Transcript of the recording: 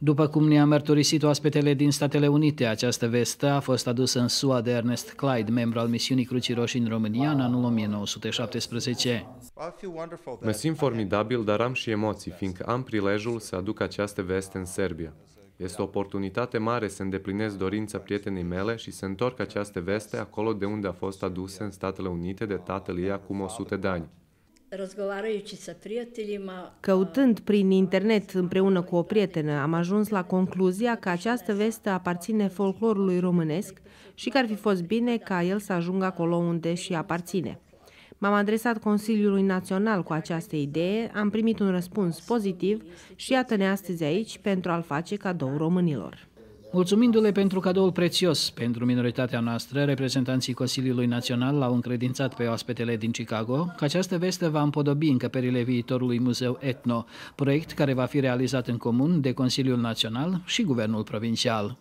După cum ne-a mărturisit oaspetele din Statele Unite, această vestă a fost adusă în SUA de Ernest Clyde, membru al misiunii Crucii Roșii în România în anul 1917. Mă simt formidabil, dar am și emoții, fiindcă am prilejul să aduc această veste în Serbia. Este o oportunitate mare să îndeplinesc dorința prietenei mele și să întorc această veste acolo de unde a fost adusă în Statele Unite de tatăl ei acum 100 de ani. Căutând prin internet împreună cu o prietenă, am ajuns la concluzia că această veste aparține folclorului românesc și că ar fi fost bine ca el să ajungă acolo unde și aparține. M-am adresat Consiliului Național cu această idee, am primit un răspuns pozitiv și iată-ne astăzi aici pentru a-l face cadou românilor. Mulțumindu-le pentru cadoul prețios pentru minoritatea noastră, reprezentanții Consiliului Național l-au încredințat pe oaspetele din Chicago că această veste va împodobi încăperile viitorului Muzeu Etno, proiect care va fi realizat în comun de Consiliul Național și Guvernul Provincial.